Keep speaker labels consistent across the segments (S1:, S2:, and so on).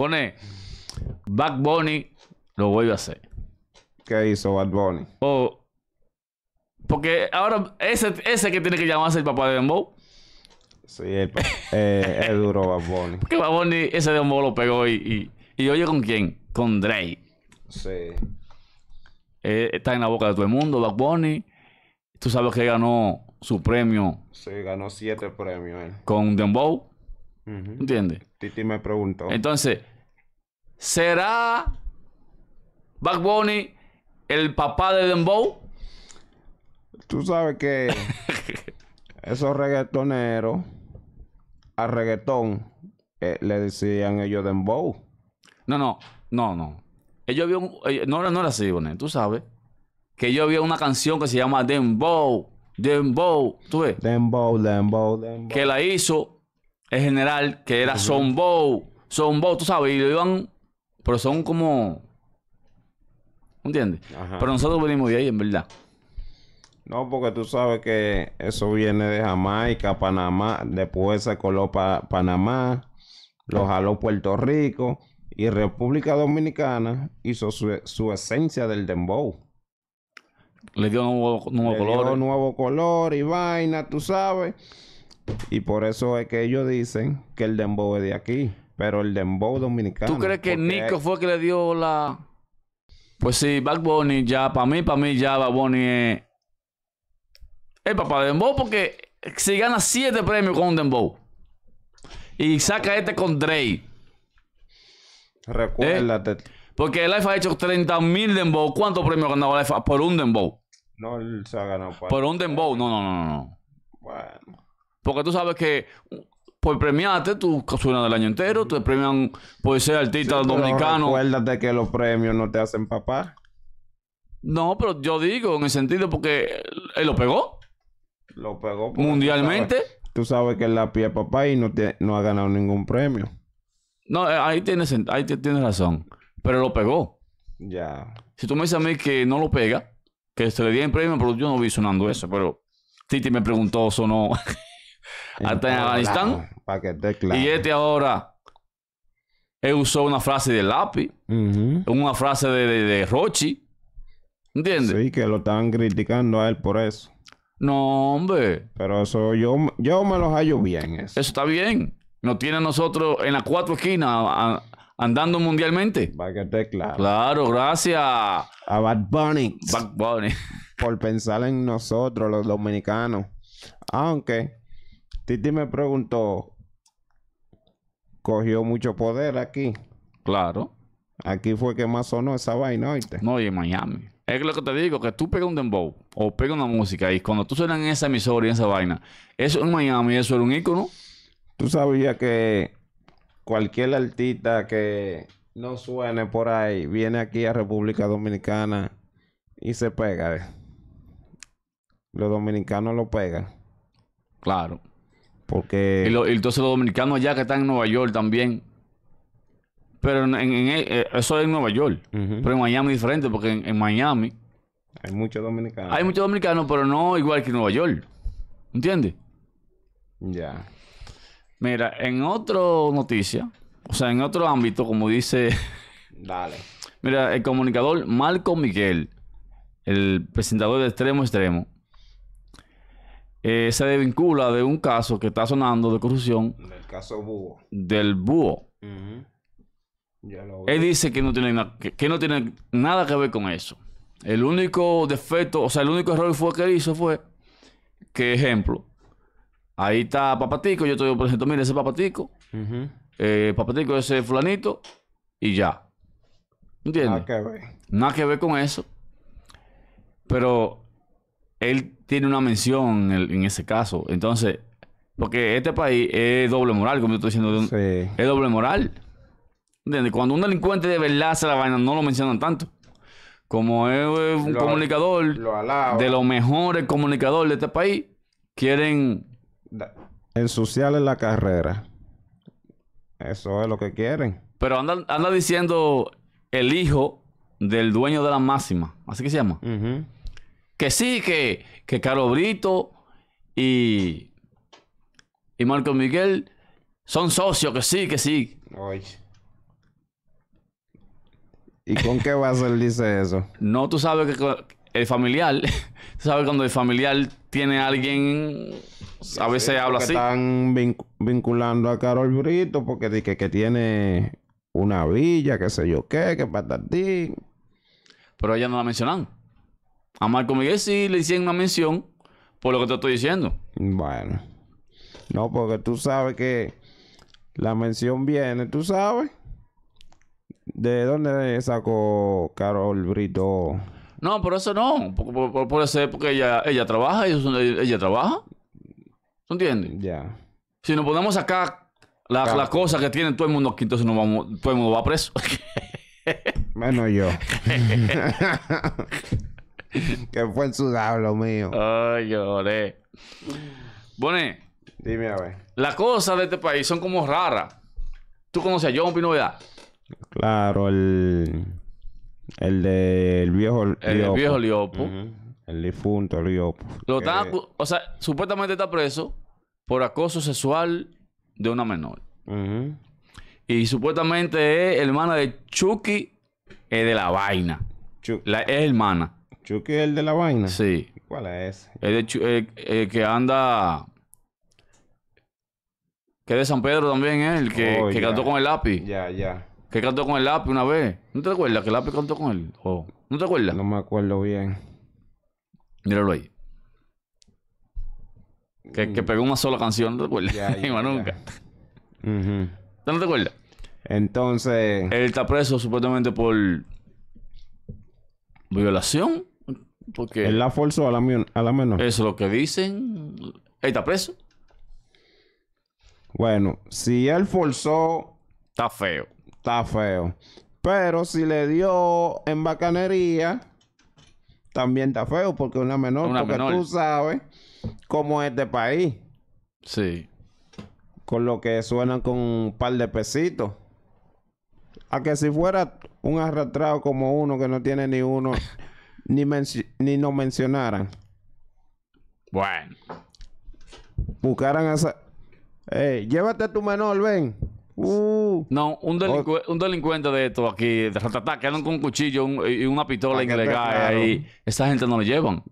S1: pone Bad Bunny,
S2: lo vuelve a hacer. ¿Qué hizo Bad Bunny?
S1: O, porque ahora ese, ese que tiene que llamarse el papá de Dembow. Sí, el,
S2: eh, es duro Bad Bunny. Porque
S1: Bad Bunny ese Dembow lo pegó y, y, y oye con quién? Con Dre. Sí. Eh, está en la boca de todo el mundo, Bad Bunny. Tú sabes que ganó su premio.
S2: Sí, ganó siete premios
S1: Con Dembow.
S2: ¿Entiendes?
S1: Titi me preguntó.
S2: Entonces, ¿será
S1: ...Bug Bunny el papá de Dembow?
S2: Tú sabes que esos reggaetoneros a reggaetón eh, le decían ellos Dembow. No, no, no,
S1: no. Ellos había eh, no, no era así, Bonet, tú sabes. Que yo había una canción que se llama Dembow, Dembow, ¿tú ves? Dembow, Dembow, Dembow. Que la hizo ...en general, que era Son Bow. Son Bow, tú sabes, y lo iban. Pero son
S2: como. ¿Entiendes? Pero nosotros venimos de ahí, en verdad. No, porque tú sabes que eso viene de Jamaica, Panamá. Después se coló Panamá, lo jaló Puerto Rico. Y República Dominicana hizo su, su esencia del dembow. Le dio nuevo, nuevo Le color. Dio nuevo color y vaina, tú sabes. Y por eso es que ellos dicen que el dembow es de aquí, pero el dembow dominicano. ¿Tú crees que Nico fue que le
S1: dio la. Pues sí, Bad Bunny ya, para mí, para mí ya Bad Bunny es. El papá de dembow porque si gana siete premios con un dembow. Y saca este con Drake. ¿eh? Recuérdate. Porque el Life ha hecho 30 mil dembow. ¿Cuántos premios ha ganado Life por un dembow?
S2: No, él se ha ganado. Por
S1: un dembow, no, no, no, no. Bueno. Porque tú sabes que por pues, premiarte, tú suenas del año entero, te premian por ser artista sí, dominicano. Acuérdate
S2: que los premios no te hacen papá.
S1: No, pero yo digo en el sentido porque él lo pegó. Lo pegó mundialmente.
S2: Tú sabes, que es la pie papá y no, te, no ha ganado ningún premio.
S1: No, eh, ahí tienes, ahí
S2: tienes razón.
S1: Pero lo pegó. Ya. Si tú me dices a mí que no lo pega, que se le dieron premio, pero yo no vi sonando eso. Pero Titi me preguntó, sonó. hasta en Afganistán. Claro. Y este ahora él usó una frase de lápiz,
S2: una
S1: frase de, de, Rochi.
S2: ¿Entiendes? Sí, que lo están criticando a él por eso. No, hombre. Pero eso yo, yo me los hallo bien. Eso,
S1: está bien. Nos tiene a nosotros en las cuatro esquinas andando mundialmente. Para que esté claro. Claro, gracias. A
S2: Bad Bunny. Bad Bunny. por pensar en nosotros, los dominicanos. Aunque Titi me preguntó, cogió mucho poder aquí. Claro. Aquí fue que más sonó esa vaina, ¿oíste? No, y en Miami.
S1: Es lo que te digo, que tú pegas un dembow o pegas una música y cuando tú suenas en esa emisora y en esa vaina, eso en Miami, eso era un ícono.
S2: Tú sabías que cualquier artista que no suene por ahí viene aquí a República Dominicana y se pega. Los dominicanos lo pegan. Claro. Porque... Y,
S1: entonces los dominicanos ya que están en Nueva York también. Pero en, eh, eh, eso es en Nueva York. Pero en Miami es diferente, porque en, Miami...
S2: Hay muchos dominicanos.
S1: Hay muchos dominicanos, pero no igual que en Nueva York. ¿Entiendes? Ya. Mira, en otra noticia, o sea, en otro ámbito, como dice... Dale. Mira, el comunicador Marco Miguel, el presentador de Extremo Extremo, eh, se desvincula de un caso que está sonando de corrupción.
S2: Del caso Búho.
S1: Del Búho. Él dice que no, tiene no tiene nada que ver con eso. El único defecto, o sea, el único error fue que hizo fue que, ejemplo, ahí está Papatico, yo por ejemplo, mire, ese Papatico, eh, Papatico ese fulanito, y ya. ¿Entiendes? Nada que ver. Nada que ver con eso. Pero él tiene una mención en, ese caso. Entonces, porque este país es doble moral, como yo estoy diciendo. Sí. Es doble moral. ¿Entiendes? Cuando un delincuente de verdad hace la vaina, no lo mencionan tanto. Como es un comunicador, de los mejores comunicadores de este país, quieren...
S2: Ensuciarle la carrera. Eso es lo que quieren.
S1: Pero anda, anda diciendo el hijo del dueño de la máxima. ¿Así que se llama? que sí, que, que Carlos Brito y, y Marco Miguel son socios, que sí, que sí. ¿Y con
S2: qué base él dice eso?
S1: No, tú sabes que el familiar, tú sabes cuando el familiar tiene a alguien, a veces habla así.
S2: Están vinculando a Carol Brito porque dice que, tiene una villa, qué sé yo qué, que patatín.
S1: Pero ella no la mencionan. A Marco Miguel sí le hicieron una mención por lo que te estoy diciendo.
S2: Bueno. No, porque tú sabes que la mención viene, tú sabes. ¿De dónde sacó Carol Brito? No, por
S1: eso no. Por, eso porque ella, ella trabaja, ella, trabaja. ¿Tú entiendes? Ya. Si nos ponemos sacar las, cosas que tiene todo el mundo aquí, entonces vamos, todo el mundo va preso.
S2: Menos yo. que fue en su lo mío.
S1: Ay, lloré. Boné. Dime a ver. Las cosas de este país son como raras. ¿Tú conoces a John Novedad?
S2: Claro, el. El de viejo el, Liopo. El viejo Liopo. El difunto Liopo.
S1: Lo o sea, supuestamente está preso por acoso sexual de una menor. Y supuestamente es hermana de Chucky, es de la vaina. La, es hermana. Chucky es el de
S2: la vaina. Sí.
S1: ¿Cuál es? El, de eh, eh, que anda. Que de San Pedro también, ¿eh? El que, oh, cantó con el lápiz. Ya, ya. Que cantó con el lápiz una vez. ¿No te acuerdas que el lápiz cantó con él?
S2: Oh. ¿No te acuerdas? No me acuerdo bien. Míralo ahí.
S1: Que, mm. pegó una sola canción, ¿no te acuerdas? Ya, nunca.
S2: ¿No te acuerdas? Entonces...
S1: Él está preso supuestamente por...
S2: ¿Violación? Porque él la forzó a la, menor. Eso es lo que dicen. Él está preso. Bueno, si él forzó. Está feo. Está feo. Pero si le dio en bacanería, también está feo porque una menor. porque tú sabes cómo es este país. Sí. Con lo que suenan con un par de pesitos. A que si fuera un arrastrado como uno que no tiene ni uno. ni, ni nos mencionaran. Bueno. Buscaran a esa... Ey, llévate tu menor, ven. Uh, no,
S1: un, un, delincuente de esto aquí, de con un cuchillo y una pistola ilegal ahí. Esa gente no lo llevan.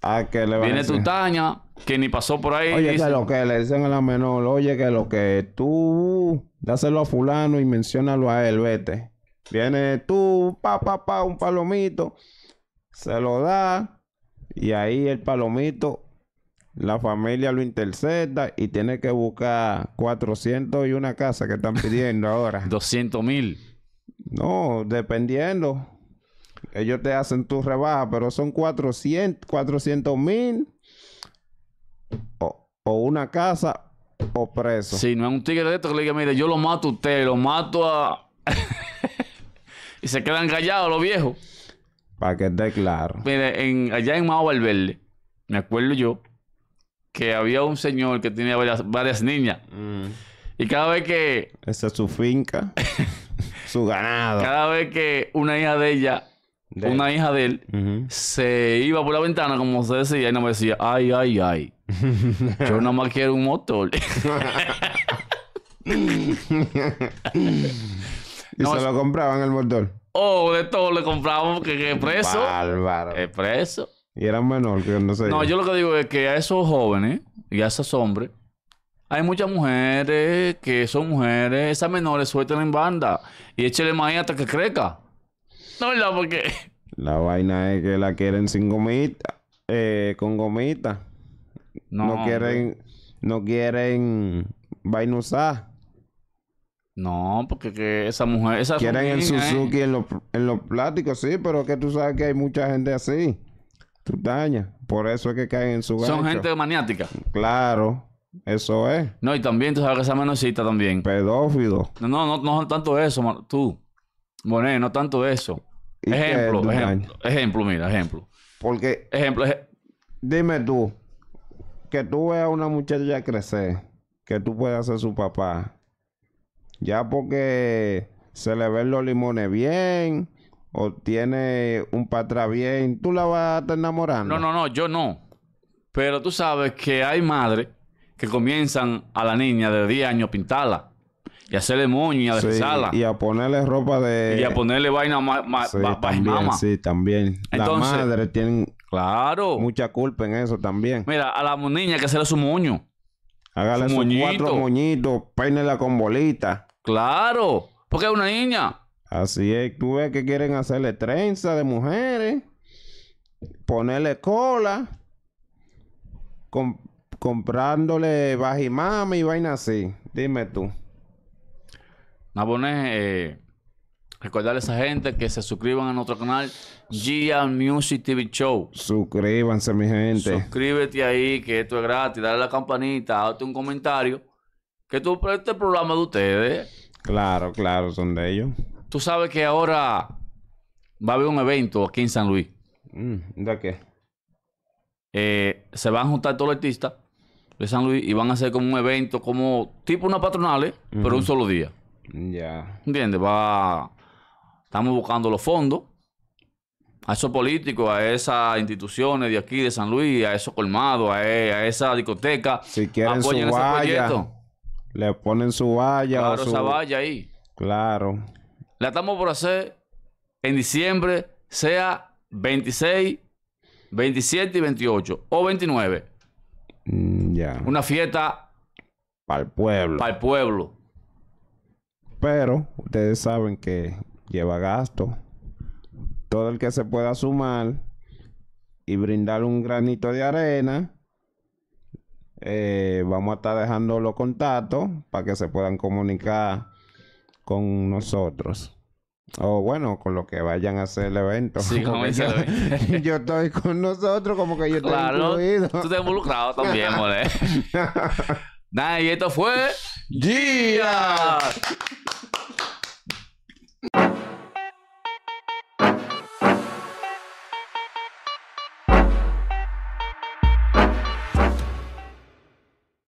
S2: ¿A ah, que le Viene tu
S1: taña, que ni pasó por ahí. Oye, que lo
S2: que le dicen a la menor, oye, que lo que tú, uh, dáselo a fulano y menciónalo a él, vete. Viene tú, pa, pa, pa, un palomito se lo da y ahí el palomito, la familia lo intercepta y tiene que buscar 400 y una casa que están pidiendo ahora. 200 mil. No, dependiendo. Ellos te hacen tu rebaja, pero son 400 mil o, una casa o preso. Si, no
S1: es un tigre de esto que le diga, mire, yo lo mato a usted, lo mato a... y se quedan callados los viejos.
S2: Para que esté claro.
S1: Mire, en, allá en Mao Valverde, me acuerdo yo que había un señor que tenía varias, niñas. Mm. Y cada vez que. Esa es su finca. su ganado. Cada vez que una hija de ella una hija de él se iba por la ventana, como se decía, y no me decía, ay, ay, ay. Yo no más quiero un motor. y se
S2: lo compraban el motor.
S1: Oh, de todo le compramos porque es preso. Bárbaro. Es preso.
S2: Y eran menor que no sé.
S1: No, yo lo que digo es que a esos jóvenes y a esos hombres, hay muchas mujeres que son mujeres, esas menores sueltan en banda y échale maíz hasta que crezca. No, ¿verdad? Porque.
S2: La vaina es que la quieren sin gomita, eh, con gomita. No, quieren, no quieren
S1: no, porque que esa mujer, Quieren el Suzuki
S2: ¿eh? en, los, en los plásticos, sí, pero que tú sabes que hay mucha gente así. Tú dañas. Por eso es que caen en su gancho. Son gente
S1: maniática. Claro. Eso es. No, y también tú sabes que esa menorcita también. Pedófilo. No, no, no, no tanto eso, tú. Bueno, no tanto
S2: eso. Ejemplo, ejemplo, ejemplo, mira, ejemplo. Porque. Ejemplo, Dime tú, que tú veas a una muchacha crecer, que tú puedas ser su papá, ya porque se le ven los limones bien o tiene un patra bien, tú la vas a estar enamorando. No,
S1: no, no, yo no. Pero tú sabes que hay madres que comienzan a la niña de 10 años a pintarla. Y hacerle moño y a Sí, y
S2: a ponerle ropa de... Y a
S1: ponerle vaina más ma sí, también, sí,
S2: también. Entonces, Las madres tienen claro. mucha culpa en eso también.
S1: Mira, a la niña que hacerle su moño. Hágale sus cuatro
S2: moñitos, peínela con bolita. Claro, porque es una niña. Así es, tú ves que quieren hacerle trenza de mujeres, ponerle cola, comprándole bajimami y vaina así. Dime tú.
S1: ¿Nabones? eh, a esa gente que se suscriban a nuestro canal Gia Music TV Show.
S2: Suscríbanse, mi gente.
S1: Suscríbete ahí, que esto es gratis. Dale a la campanita, hazte un comentario que tú el este programa de ustedes. Claro, claro, son de ellos. Tú sabes que ahora va a haber un evento aquí en San Luis. Mm, ¿De qué? Eh, se van a juntar todos los artistas de San Luis y van a hacer como un evento, como tipo una patronal, pero un solo día. Ya. entiende ¿Entiendes? Va. Estamos buscando los fondos a esos políticos, a esas instituciones de aquí, de San Luis, a esos colmados, a, esa discoteca. Si quieren Apoyen ese
S2: le ponen su valla. Claro, su... esa valla ahí. Claro.
S1: La estamos por hacer en diciembre, sea 26, 27 y 28 o 29.
S2: Mm, ya.
S1: Una fiesta. Para el pueblo. Para el pueblo.
S2: Pero ustedes saben que lleva gasto. Todo el que se pueda sumar y brindar un granito de arena eh, vamos a estar dejando los contactos para que se puedan comunicar con nosotros. O bueno, con lo que vayan a hacer el evento. yo, estoy con nosotros, como que yo estoy incluido. Tú estás involucrado también, mole. Nada, y esto fue... ¡Gia!